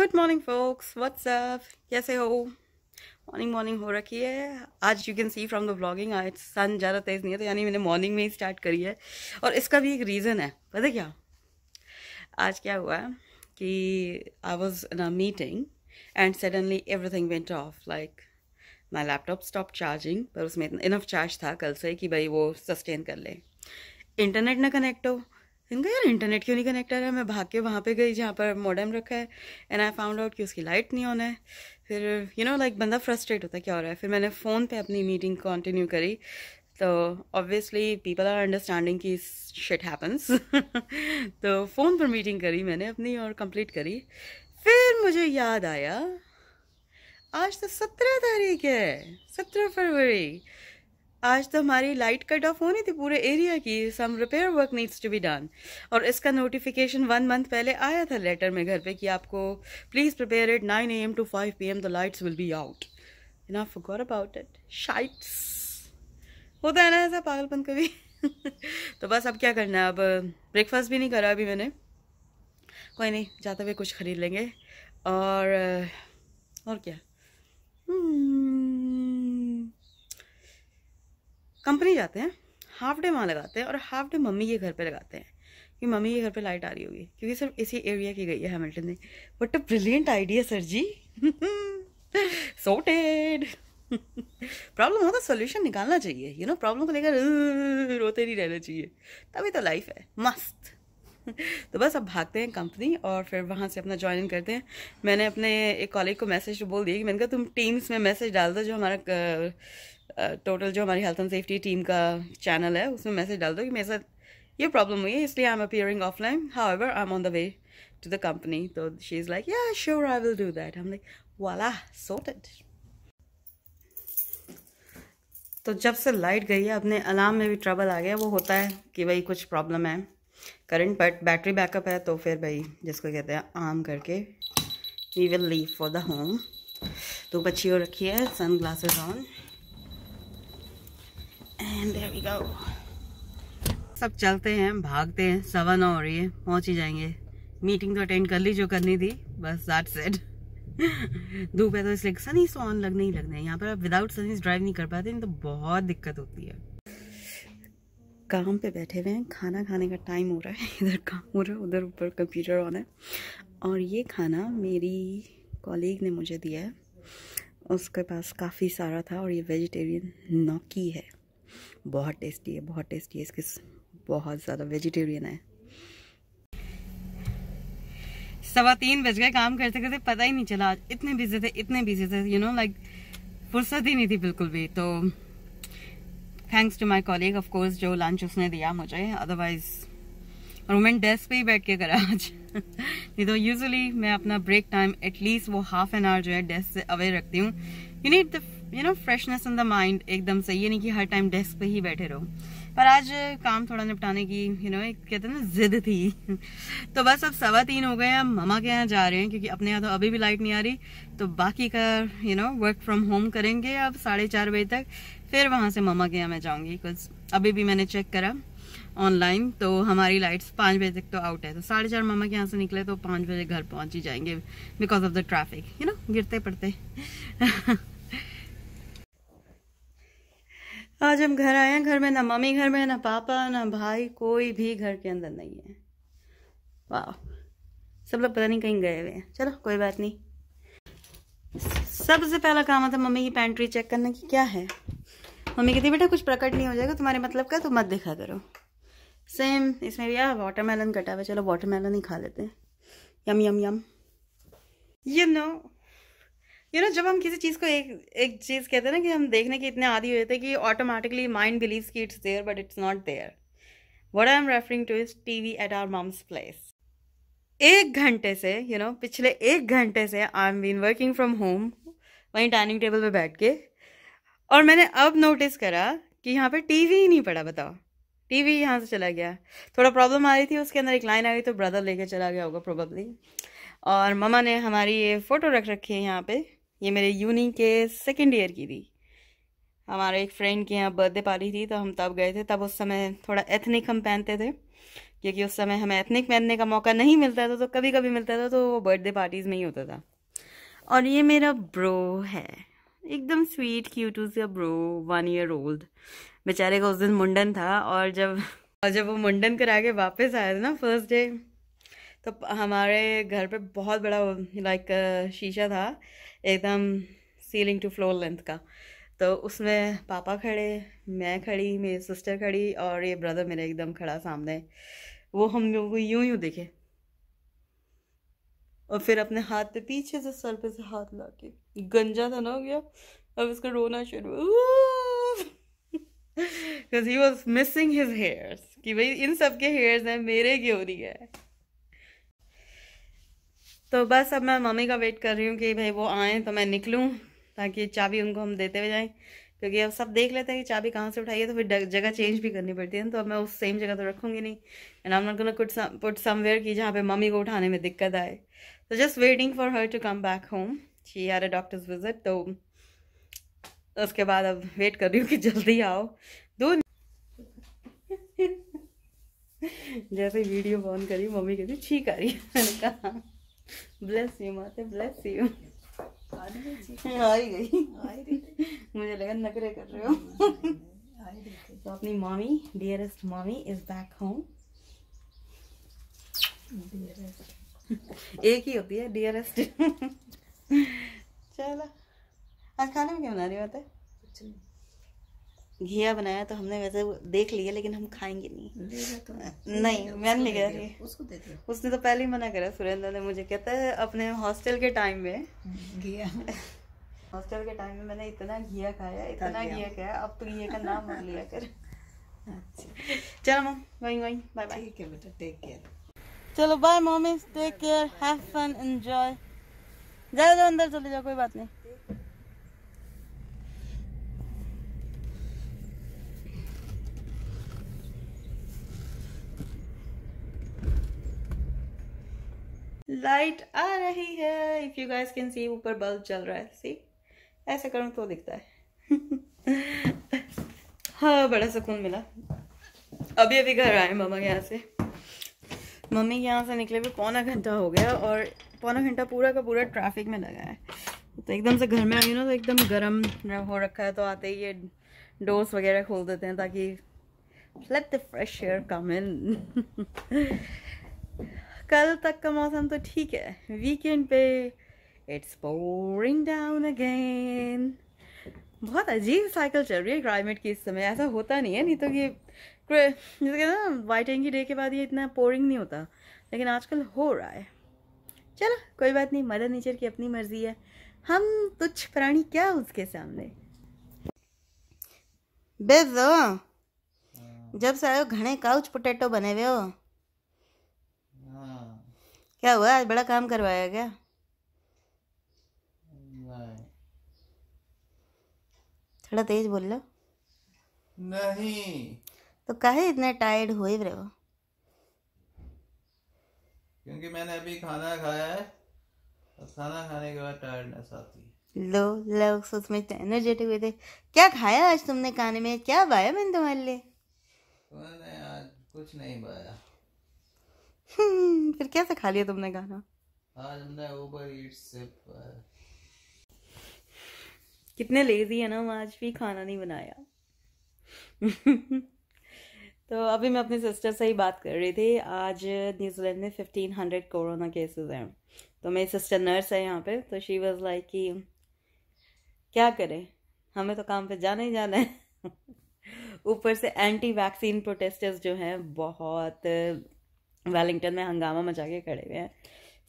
Good morning focus WhatsApp कैसे हो morning morning हो रखी है आज you can see from the blogging आज सन ज़्यादा तेज़ नहीं है तो यानी मैंने मॉर्निंग में ही स्टार्ट करी है और इसका भी एक रीज़न है पता क्या आज क्या हुआ कि I was in a meeting and suddenly everything went off like my laptop stop charging पर उसमें इतना इनफ चार्ज था कल से कि भाई वो सस्टेन कर ले इंटरनेट ना कनेक्ट हो इनका यार इंटरनेट क्यों नहीं कनेक्ट आ रहा है मैं भाग के वहाँ पे गई जहाँ पर मॉडर्म रखा है एंड आई फाउंड आउट कि उसकी लाइट नहीं ऑन है फिर यू नो लाइक बंदा फ्रस्ट्रेट होता है क्या हो रहा है फिर मैंने फ़ोन पे अपनी मीटिंग कंटिन्यू करी तो ऑब्वियसली पीपल आर अंडरस्टैंडिंग की शिट हैपन्स तो फ़ोन पर मीटिंग करी मैंने अपनी और कंप्लीट करी फिर मुझे याद आया आज तो सत्रह तारीख है सत्रह फरवरी आज तो हमारी लाइट कट ऑफ होनी थी पूरे एरिया की some repair work needs to be done और इसका नोटिफिकेशन वन मंथ पहले आया था लेटर में घर पे कि आपको please prepare it nine A M to five P M the lights will be out in I forgot about it shits होता है ना ऐसा पागलपन कभी तो बस अब क्या करना है अब ब्रेकफास्ट uh, भी नहीं करा अभी मैंने कोई नहीं जाते हुए कुछ खरीद लेंगे और uh, और क्या hmm. कंपनी जाते हैं हाफ डे वहाँ लगाते हैं और हाफ डे मम्मी के घर पे लगाते हैं कि मम्मी के घर पे लाइट आ रही होगी क्योंकि सिर्फ इसी एरिया की गई है हेमिल्टन ने but a brilliant idea sir ji sorted problem हो तो सोल्यूशन निकालना चाहिए यू नो प्रॉब्लम को लेकर रोते नहीं रहना चाहिए तभी तो लाइफ है मस्त तो बस अब भागते हैं कंपनी और फिर वहाँ से अपना ज्वाइन करते हैं मैंने अपने एक कॉलेज को मैसेज तो बोल दिया कि मैंने कहा तुम टीम्स में मैसेज डाल दो जो हमारा टोटल जो हमारी हेल्थ एंड सेफ्टी टीम का चैनल है उसमें मैसेज डाल दो कि मेरे साथ ये प्रॉब्लम हुई है इसलिए I am appearing offline however I am on the way to the company तो she is like yeah sure I will do that हम लाइक वाला दैट तो जब से लाइट गई है अपने अलार्म में भी ट्रबल आ गया वो होता है कि भाई कुछ प्रॉब्लम है करंट बट बैटरी बैकअप है तो फिर भाई जिसको कहते हैं आम करके we will leave for the home तो बच्ची और रखी है sunglasses on and go सब चलते हैं भागते हैं सवा नौ हो रही है पहुँच ही जाएंगे मीटिंग तो अटेंड कर ली जो करनी थी बस दैट सेड धूप है तो इसलिए सनी ऑन लगने ही लगने यहाँ पर आप विदाउट सनी ड्राइव नहीं कर पाते नहीं तो बहुत दिक्कत होती है काम पे बैठे हुए हैं खाना खाने का टाइम हो रहा है इधर काम हो रहा है उधर ऊपर कंप्यूटर ऑन है और ये खाना मेरी कॉलीग ने मुझे दिया है उसके पास काफ़ी सारा था और ये वेजिटेरियन नौकी है बहुत टेस्टी है बहुत टेस्टी है इसके बहुत ज़्यादा वेजिटेरियन है सवा तीन बज गए काम करते करते पता ही नहीं चला आज इतने बिजी थे इतने बिजी थे यू नो लाइक फुर्सत ही नहीं थी बिल्कुल भी तो thanks to my colleague of course जो लंच उसने दिया मुझे अदरवाइज और मैंने डेस्क पे ही बैठ के करा आज नहीं तो यूजली मैं अपना ब्रेक टाइम एटलीस्ट वो हाफ एन आवर जो है डेस्क से अवे रखती हूँ you need the you know freshness in the mind एकदम से ये नहीं कि हर टाइम डेस्क पे ही बैठे रहो पर आज काम थोड़ा निपटाने की यू you नो know, एक कहते हैं ना जिद थी तो बस अब सवा तीन हो गए हैं ममा के यहाँ जा रहे हैं क्योंकि अपने यहाँ तो अभी भी लाइट नहीं आ रही तो बाकी का you know work from home करेंगे अब साढ़े चार बजे तक फिर वहाँ से मामा के यहाँ मैं जाऊँगी बिकॉज अभी भी मैंने चेक करा ऑनलाइन तो हमारी लाइट्स पाँच बजे तक तो आउट है तो साढ़े चार मामा के यहाँ से निकले तो पाँच बजे घर पहुँच ही जाएंगे because of the traffic you know गिरते पड़ते आज हम घर आए हैं घर में ना मम्मी घर में ना पापा ना भाई कोई भी घर के अंदर नहीं है वाह सब लोग पता नहीं कहीं गए हुए हैं चलो कोई बात नहीं सबसे पहला काम था मम्मी की पैंट्री चेक करने की क्या है मम्मी कहती बेटा कुछ प्रकट नहीं हो जाएगा तुम्हारे मतलब का तो मत देखा करो सेम इसमें भैया हाँ, वाटरमेलन कटा हुआ चलो वाटरमेलन ही खा लेते हैं yum yum yum you know you know जब हम किसी चीज़ को एक एक चीज़ कहते हैं ना कि हम देखने के इतने आदि हुए थे कि ऑटोमेटिकली माइंड बिलीव कि it's there but it's not there what I am referring to is T V at our mum's place एक घंटे से यू you नो know, पिछले एक घंटे से I am been working from home वहीं dining table पे बैठ के और मैंने अब नोटिस करा कि यहाँ पे टीवी ही नहीं पड़ा बताओ टीवी यहाँ से चला गया थोड़ा प्रॉब्लम आ रही थी उसके अंदर एक लाइन आ गई तो ब्रदर लेके चला गया होगा प्रोबेबली और ममा ने हमारी ये फ़ोटो रख रखी है यहाँ पे ये मेरे यूनी के सेकेंड ईयर की थी हमारे एक फ्रेंड के यहाँ बर्थडे पार्टी थी तो हम तब गए थे तब उस समय थोड़ा एथनिक हम पहनते थे क्योंकि उस समय हमें एथनिक पहनने का मौका नहीं मिलता था तो कभी कभी मिलता था तो वो बर्थडे पार्टीज़ में ही होता था और ये मेरा ब्रो है एकदम स्वीट क्यूट उज ब्रो वन ईयर ओल्ड बेचारे का उस दिन मुंडन था और जब और जब वो मुंडन करा के वापस आया था ना फर्स्ट डे तो हमारे घर पे बहुत बड़ा लाइक शीशा था एकदम सीलिंग टू फ्लोर लेंथ का तो उसमें पापा खड़े मैं खड़ी मेरी सिस्टर खड़ी और ये ब्रदर मेरा एकदम खड़ा सामने वो हम लोगों को यूं यूं देखे और फिर अपने हाथ पे पीछे से सर पे से हाथ ला के गंजा था ना हो गया अब इसका रोना शुरू ही वॉज मिसिंग हिज हेयर्स कि भाई इन सब के हेयर्स हैं मेरे क्यों नहीं है तो बस अब मैं मम्मी का वेट कर रही हूँ कि भाई वो आए तो मैं निकलूँ ताकि चाबी उनको हम देते हुए जाएँ क्योंकि अब सब देख लेते हैं कि चाबी कहाँ से उठाई है तो फिर जगह चेंज भी करनी पड़ती है तो अब मैं उस सेम जगह तो रखूँगी नहीं and I am not gonna put somewhere की जहाँ पे मम्मी को उठाने में दिक्कत आए So just waiting for her to come back home. She had a doctor's visit. तो उसके बाद अब वेट कर रही हूँ कि जल्दी आओ do जैसे वीडियो ऑन करी मम्मी कहती ठीक आ रही मैंने कहा ब्लेस bless you ब्लेस गई मुझे लगा नखरे कर रहे हो तो अपनी मामी डियरेस्ट मामी इज बैक होम डियरेस्ट एक ही होती है डियरेस्ट चलो आज खाने में क्या बना रही बात कुछ घिया बनाया तो हमने वैसे देख लिया लेकिन हम खाएंगे नहीं तो नहीं मैंने नहीं कह उसको दे उसने तो पहले ही मना करा सुरेंद्र ने मुझे कहता है अपने हॉस्टल के टाइम में घिया हॉस्टल के टाइम में मैंने इतना घिया खाया इतना घिया खाया अब तो घिया का नाम मान लिया कर अच्छा। चलो मम वहीं वहीं बाय बाय ठीक है बेटा टेक केयर चलो bye mummy take care have fun enjoy जाओ जाओ अंदर चले जाओ कोई बात नहीं लाइट आ रही है if you guys can see ऊपर बल्ब जल रहा है सी ऐसे करूँ तो दिखता है हाँ बड़ा सुकून मिला अभी अभी घर आए मामा के यहाँ से मम्मी के यहाँ से निकले हुए पौना घंटा हो गया और पौना घंटा पूरा का पूरा ट्रैफिक में लगा है तो एकदम से घर में आई ना तो एकदम गर्म हो रखा है तो आते ही ये डोर्स वगैरह खोल देते हैं ताकि let the fresh air come in कल तक का मौसम तो ठीक है वीकेंड पे इट्स पोरिंग डाउन अगेन बहुत अजीब साइकिल चल रही है क्लाइमेट की इस समय ऐसा होता नहीं है नहीं तो ये जैसे कहते ना वाइट एंग डे के बाद ये इतना पोरिंग नहीं होता लेकिन आजकल हो रहा है चलो कोई बात नहीं मदर नेचर की अपनी मर्जी है हम तुच्छ प्राणी क्या उसके सामने बेजो जब से आयो घने काउच पोटैटो बने हुए हो हाँ। क्या हुआ आज बड़ा काम करवाया क्या थोड़ा तेज बोल लो नहीं तो कहे इतने टायर्ड हुए रहे हो क्योंकि मैंने अभी खाना खाया है और खाना खाने के बाद टायर्डनेस आती है लो लोग सच में एनर्जेटिक हुए थे क्या खाया आज तुमने खाने में क्या बाया मैंने तुम्हारे लिए मैंने आज कुछ नहीं बाया हम्म, फिर कैसे खा लिया तुमने खाना आज हमने ऊबर ईट से कितने लेजी है ना हम आज भी खाना नहीं बनाया तो अभी मैं अपनी सिस्टर से ही बात कर रही थी आज न्यूजीलैंड में फिफ्टीन हंड्रेड कोरोना केसेस हैं तो मेरी सिस्टर नर्स है यहाँ पे तो शी वॉज लाइक कि क्या करें हमें तो काम पे जाना ही जाना है ऊपर से एंटी वैक्सीन प्रोटेस्टर्स जो हैं बहुत वेलिंगटन में हंगामा मचा के खड़े हुए हैं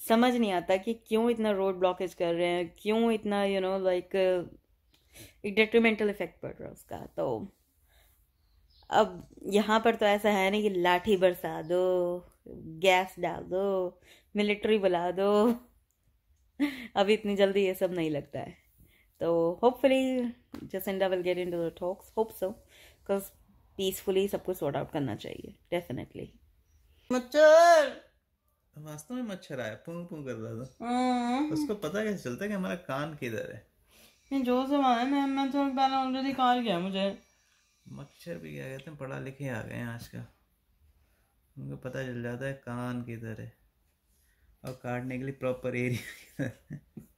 समझ नहीं आता कि क्यों इतना रोड ब्लॉकेज कर रहे हैं क्यों इतना यू नो लाइक एक डेट्रीमेंटल इफेक्ट पड़ रहा है उसका तो अब यहाँ पर तो ऐसा है ना कि लाठी बरसा दो गैस डाल दो मिलिट्री बुला दो अभी इतनी जल्दी ये सब नहीं लगता है तो hopefully Jacinda will get into the talks hope so because peacefully सबको सॉर्ट आउट करना चाहिए डेफिनेटली मच्छर वास्तव में मच्छर आया पुंग पुंग कर रहा था हम्म। उसको पता कैसे चलता है कि हमारा कान किधर है जो सवाल है मैं मैं तो पहले ऑलरेडी कॉल किया मुझे मच्छर भी क्या कहते हैं पढ़ा लिखे आ गए हैं आज का उनको पता चल जाता है कान किधर है और काटने के लिए प्रॉपर एरिया किधर है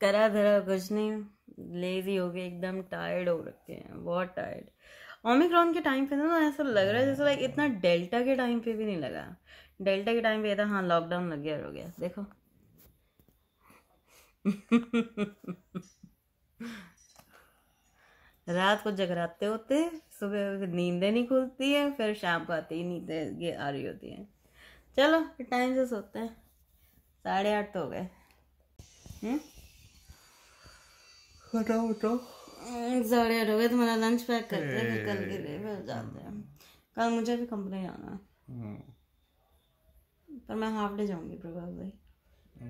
करा धरा कुछ नहीं लेजी हो गए एकदम टायर्ड हो रखे हैं बहुत टायर्ड ओमिक्रॉन के टाइम पे तो ना ऐसा लग रहा है जैसे लाइक इतना डेल्टा के टाइम पे भी नहीं लगा डेल्टा के टाइम पे था हाँ लॉकडाउन लग गया हो गया देखो रात को जगराते होते सुबह फिर नींदें नहीं खुलती है फिर शाम को आती ही नींद आ रही होती है चलो फिर टाइम से सोते हैं साढ़े आठ तो हो गए हम्म? हम्म, साढ़े आठ हो गए तुम्हारा लंच पैक करते हैं कल के लिए फिर जाते हैं हम्म। कल मुझे भी कंपनी जाना है पर मैं हाफ डे जाऊंगी प्रभाव भाई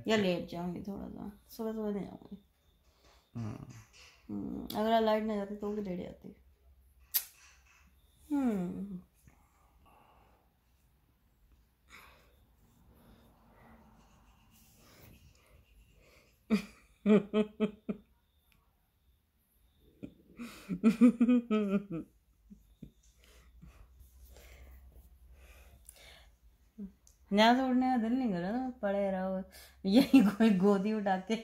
या लेट जाऊंगी थोड़ा सा सुबह सुबह नहीं जाऊंगी hmm. hmm, अगर लाइट नहीं जाती तो भी लेट जाती हम्म hmm न्यास उठने का दिल नहीं कर रहा पड़े रहो यही कोई गोदी उठा के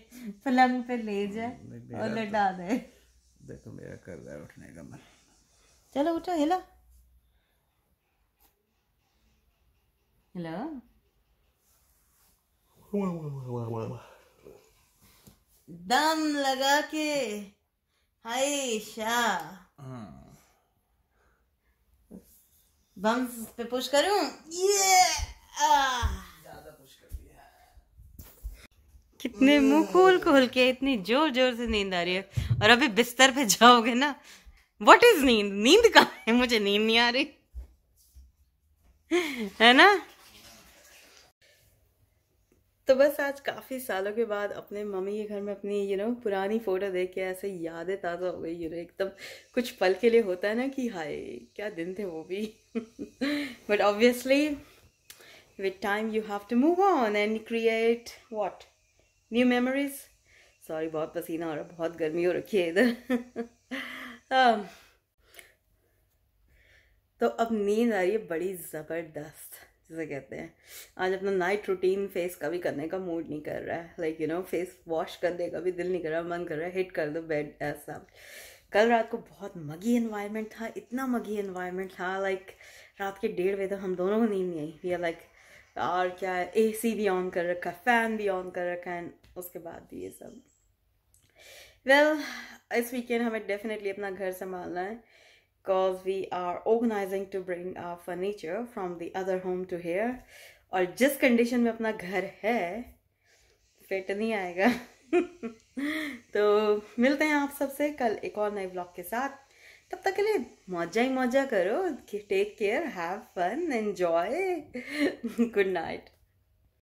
पलंग पे ले जाए और लटा दे देखो मेरा कर रहा है उठने का मन चलो उठो हिलो हेलो दम लगा के हाय शाह बम्स पे पुश करूं ये yeah! कितने मुंह खोल खोल के इतनी जोर जोर से नींद आ रही है और अभी बिस्तर पे जाओगे ना वट इज नींद नींद कहा है मुझे नींद नहीं आ रही है ना तो बस आज काफ़ी सालों के बाद अपने मम्मी के घर में अपनी यू नो पुरानी फ़ोटो देख के ऐसे यादें ताज़ा हो गई यू नो एकदम कुछ पल के लिए होता है ना कि हाय क्या दिन थे वो भी but obviously with time you have to move on and create what new memories sorry बहुत पसीना हो रहा बहुत गर्मी हो रखी है इधर um, तो अब नींद आ रही है बड़ी ज़बरदस्त जिसे कहते हैं आज अपना नाइट रूटीन फेस का भी करने का मूड नहीं कर रहा है like you know face wash करने का भी दिल नहीं कर रहा मन कर रहा है हिट कर दो बेड ऐसा कल रात को बहुत मगी इन्वायरमेंट था इतना मगी इन्वायरमेंट था लाइक रात के डेढ़ बजे तक हम दोनों को नींद नहीं आई वी आर लाइक और क्या है एसी भी ऑन कर रखा है फ़ैन भी ऑन कर रखा है उसके बाद भी ये सब वेल well, इस वीकेंड हमें डेफिनेटली अपना घर संभालना है because we are organising to bring our furniture from the other home to here और जिस कंडीशन में अपना घर है फिट नहीं आएगा तो मिलते हैं आप सबसे कल एक और नए ब्लॉग के साथ तब तक के लिए मज़ा ही मज़ा करो take care have fun enjoy good night